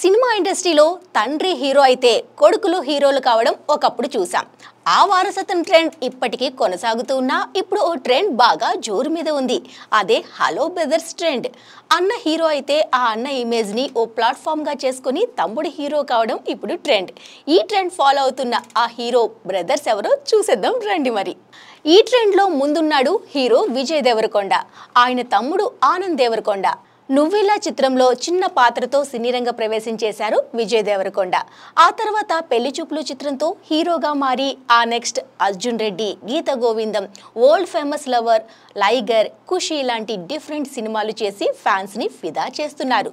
cinema ఇండస్ట్రీలో తండ్రి hero అయితే కొడుకులు హీరోలు కావడం ఒకప్పుడు చూసాం ఆ వారసత్వం ట్రెండ్ ఇప్పటికీ కొనసాగుతూ ఉన్నా ఇప్పుడు ఓ ట్రెండ్ బాగా జోరు మీద ఉంది అదే హలో బ్రదర్స్ ట్రెండ్ అన్న హీరో అయితే ఆ అన్న ఇమేజ్ని ఓ ప్లాట్ఫామ్గా చేసుకుని తమ్ముడు హీరో కావడం ఇప్పుడు ట్రెండ్ ఈ ట్రెండ్ ఫాలో అవుతున్న ఆ హీరో బ్రదర్స్ ఎవరో చూసేద్దాం రండి మరి ఈ ట్రెండ్లో ముందున్నాడు హీరో విజయ్ దేవరకొండ ఆయన తమ్ముడు ఆనంద్ దేవరకొండ నువ్వేలా చిత్రంలో చిన్న పాత్రతో సినీరంగ ప్రవేశం చేశారు విజయ్ దేవరకొండ ఆ తర్వాత పెళ్లి చూపులు చిత్రంతో హీరోగా మారి ఆ next Arjun Reddy Geetha Govindam World Famous Lover Liger Kushi లాంటి డిఫరెంట్ సినిమాలు చేసి ఫ్యాన్స్ని ఫిదా చేస్తున్నారు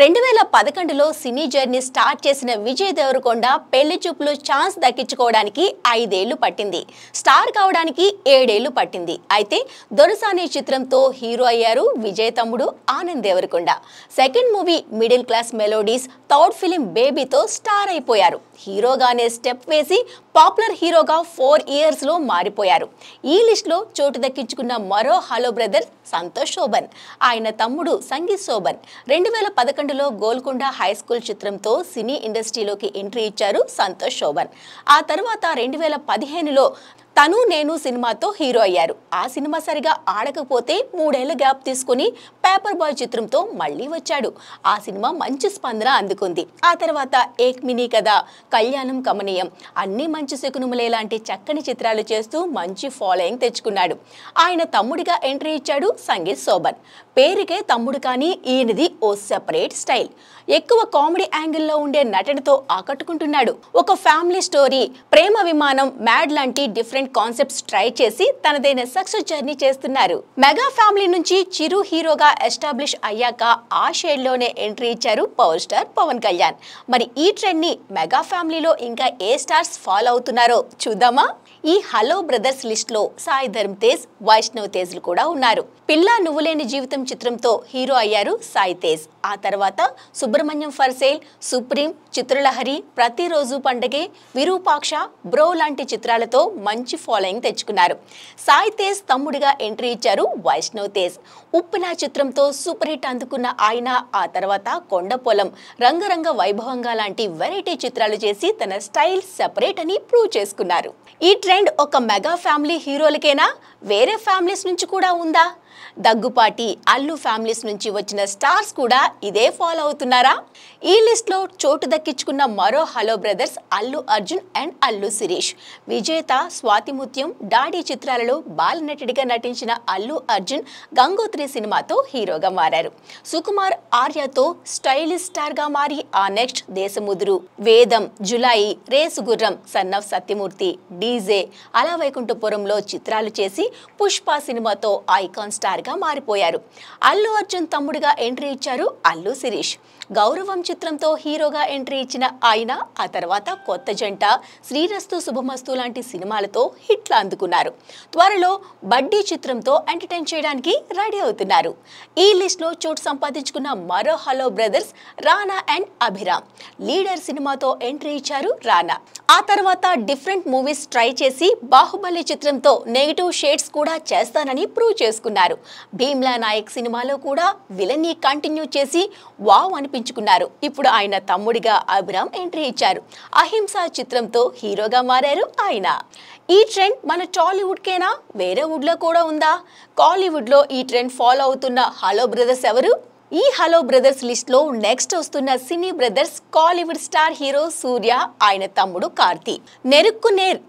రెండు వేల పదకొండులో సినీ జర్నీ స్టార్ట్ చేసిన విజయ్ దేవరకొండ పెళ్లి చూపులు ఛాన్స్ దక్కించుకోవడానికి ఐదేళ్లు పట్టింది స్టార్ కావడానికి ఏడేళ్లు పట్టింది అయితే దొరసానే చిత్రంతో హీరో అయ్యారు విజయ్ తమ్ముడు Anand Deverakonda second movie Middle Class Melodies third film బేబీతో స్టార్ అయిపోయారు హీరోగానే స్టెప్ వేసి పాపులర్ హీరోగా ఫోర్ ఇయర్స్లో మారిపోయారు ఈ లిస్ట్లో చోటు దక్కించుకున్న మరో హలో బ్రదర్ సంతోష్ శోభన్ ఆయన తమ్ముడు సంగీత్ శోభన్ రెండు వేల ఉత్తరాఖండ్లో గోల్కొండ హై స్కూల్ చిత్రంతో సినీ ఇండస్ట్రీలోకి ఎంట్రీ ఇచ్చారు సంతోష్ శోభన్ ఆ తర్వాత రెండు వేల పదిహేనులో తను నేను సినిమాతో హీరో అయ్యారు ఆ సినిమా సరిగా ఆడకపోతే మూడేళ్ల గ్యాప్ తీసుకుని పేపర్ బాయ్ చిత్రంతో మళ్ళీ వచ్చాడు ఆ సినిమా మంచి స్పందన అందుకుంది ఆ తర్వాత ఏక్ మినీ కథ కళ్యాణం కమనీయం అన్ని మంచి శకునుములే లాంటి చక్కని చిత్రాలు చేస్తూ మంచి ఫాలోయింగ్ తెచ్చుకున్నాడు ఆయన తమ్ముడిగా ఎంట్రీ ఇచ్చాడు సంగీత్ శోభన్ పేరుకే తమ్ముడు కానీ ఈయనది ఓ సెపరేట్ స్టైల్ ఎక్కువ కామెడీ యాంగిల్లో ఉండే నటనతో ఆకట్టుకుంటున్నాడు ఒక ఫ్యామిలీ స్టోరీ ప్రేమ విమానం మ్యాడ్ లాంటి డిఫరెంట్ డిఫరెంట్ కాన్సెప్ట్స్ ట్రై చేసి తనదైన సక్సెస్ జర్నీ చేస్తున్నారు మెగా ఫ్యామిలీ నుంచి చిరు హీరోగా ఎస్టాబ్లిష్ అయ్యాక ఆ షేడ్ లోనే ఎంట్రీ ఇచ్చారు పవర్ స్టార్ పవన్ కళ్యాణ్ మరి ఈ ట్రెండ్ ని మెగా ఫ్యామిలీలో ఇంకా ఏ స్టార్స్ ఫాలో అవుతున్నారో చూద్దామా ఈ హలో బ్రదర్స్ లిస్ట్లో సాయి ధర్మ్ తేజ్ వైష్ణవ్ తేజ్లు కూడా ఉన్నారు పిల్ల నువ్వులేని జీవితం చిత్రంతో హీరో అయ్యారు సాయి తేజ్ ఆ తర్వాత సుబ్రహ్మణ్యం ఫర్సేల్ సుప్రీం చిత్రలహరి ప్రతిరోజు పండగే విరూపాక్ష బ్రో లాంటి చిత్రాలతో మంచి మంచి ఫాలోయింగ్ తెచ్చుకున్నారు సాయి తేజ్ తమ్ముడిగా ఎంట్రీ ఇచ్చారు వైష్ణవ్ తేజ్ ఉప్పిన చిత్రంతో సూపర్ హిట్ అందుకున్న ఆయన ఆ తర్వాత కొండ పొలం రంగరంగ వైభవంగా లాంటి వెరైటీ చిత్రాలు చేసి తన స్టైల్ సెపరేట్ అని ప్రూవ్ చేసుకున్నారు ఈ ట్రెండ్ ఒక మెగా ఫ్యామిలీ హీరోలకేనా వేరే ఫ్యామిలీస్ నుంచి కూడా ఉందా దగ్గుపాటి అల్లు ఫ్యామిలీస్ నుంచి వచ్చిన స్టార్స్ కూడా ఇదే ఫాలో అవుతున్నారా ఈ లిస్ట్లో చోటు దక్కించుకున్న మరో hello brothers Allu Arjun and Allu Sirish Vijetha Swathimuthyam daddy చిత్రాలలో బాలనటుడిగా నటించిన అల్లు అర్జున్ గంగోత్రి సినిమాతో హీరోగా మారారు సుకుమార్ ఆర్యతో స్టైలిష్ స్టార్గా మారి ఆ నెక్స్ట్ దేశముదురు వేదం జులాయి రేసు గుర్రం సత్యమూర్తి డీజే అలా వైకుంఠపురంలో చిత్రాలు చేసి పుష్ప సినిమాతో ఐకాన్ స్టార్ గా మారిపోయారు అల్లు అర్జున్ తమ్ముడిగా ఎంట్రీ ఇచ్చారు అల్లు శిరీష్ గౌరవం చిత్రంతో హీరోగా ఎంట్రీ ఇచ్చిన ఆయన ఆ తర్వాత కొత్త జంట శ్రీరస్తు శుభమస్తు లాంటి సినిమాలతో హిట్లు అందుకున్నారు త్వరలో బడ్డీ చిత్రంతో ఎంటర్టైన్ చేయడానికి రెడీ అవుతున్నారు ఈ లిస్ట్లో చోటు సంపాదించుకున్న మరో hello brothers Rana and Abhiram leader సినిమాతో ఎంట్రీ ఇచ్చారు రానా ఆ తర్వాత డిఫరెంట్ మూవీస్ ట్రై చేసి బాహుబలి చిత్రంతో నెగిటివ్ షేడ్స్ కూడా చేస్తానని ప్రూవ్ చేసుకున్నారు భీమ్లా నాయక్ సినిమాలో కూడా విలన్ని కంటిన్యూ చేసి వావ్ అనిపి నిరూపించుకున్నారు ఇప్పుడు ఆయన తమ్ముడిగా అభిరామ్ ఎంట్రీ ఇచ్చారు అహింస చిత్రంతో హీరోగా మారారు ఆయన ఈ ట్రెండ్ మన టాలీవుడ్కేనా వేరే వుడ్లో కూడా ఉందా కాలీవుడ్లో ఈ ట్రెండ్ ఫాలో అవుతున్న హలో బ్రదర్స్ ఎవరు ఈ హలో బ్రదర్స్ లిస్ట్లో నెక్స్ట్ వస్తున్న cine brothers Kollywood star hero Suriya ఆయన తమ్ముడు కార్తి నేర్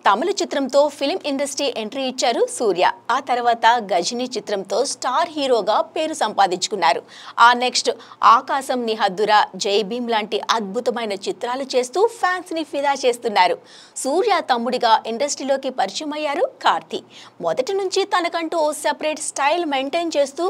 తమిళ చిత్రంతో ఫిలిం ఇండస్ట్రీ ఎంట్రీ ఇచ్చారు సూర్య ఆ తర్వాత గజిని చిత్రంతో స్టార్ హీరోగా పేరు సంపాదించుకున్నారు ఆ నెక్స్ట్ ఆకాశం నిహద్దురా జై భీమ్ లాంటి అద్భుతమైన చిత్రాలు చేస్తూ ఫ్యాన్స్ని ఫిదా చేస్తున్నారు సూర్య తమ్ముడిగా ఇండస్ట్రీలోకి పరిచయం అయ్యారు కార్తి మొదటి నుంచి తనకంటూ ఓ సెపరేట్ స్టైల్ మెయింటైన్ చేస్తూ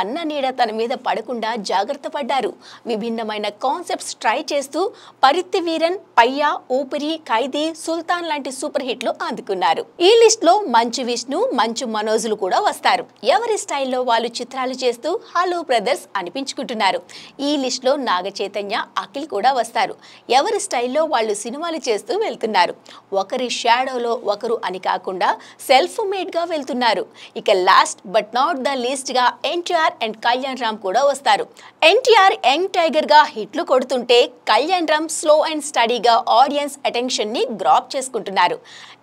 అన్న నీడ తన మీద పడకుండా జాగ్రత్త పడ్డారు విభిన్నమైన కాన్సెప్ట్స్ ట్రై చేస్తూ పరిత్తి వీరన్ పయ్యా ఊపిరి ఖైదీ సుల్తాన్ లాంటి సూపర్ హిట్లు అందుకున్నారు ఈ లిస్ట్ లో మంచు విష్ణు మంచు మనోజులు కూడా వస్తారు ఎవరి స్టైల్లో వాళ్ళు చిత్రాలు చేస్తూ హలో బ్రదర్స్ అనిపించుకుంటున్నారు ఈ లిస్ట్ లో నాగ చైతన్య అఖిల్ కూడా వస్తారు ఎవరి స్టైల్లో వాళ్ళు సినిమాలు చేస్తూ వెళ్తున్నారు ఒకరి షాడోలో ఒకరు అని కాకుండా సెల్ఫ్ గా వెళ్తున్నారు ఇక లాస్ట్ బట్ నాట్ ద లీస్ట్గా ఎన్టీఆర్ అండ్ కళ్యాణ్ రామ్ కూడా వస్తారు ఎన్టీఆర్ యంగ్ టైగర్గా హిట్లు కొడుతుంటే కళ్యాణ్ రామ్ స్లో అండ్ స్టడీగా ఆడియన్స్ ని గ్రాప్ చేసుకుంటున్నారు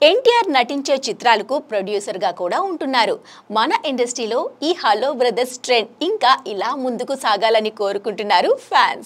ఎన్టీఆర్ నటించే చిత్రాలకు ప్రొడ్యూసర్గా కూడా ఉంటున్నారు మన ఇండస్ట్రీలో ఈ హలో బ్రదర్స్ ట్రెండ్ ఇంకా ఇలా ముందుకు సాగాలని కోరుకుంటున్నారు ఫ్యాన్స్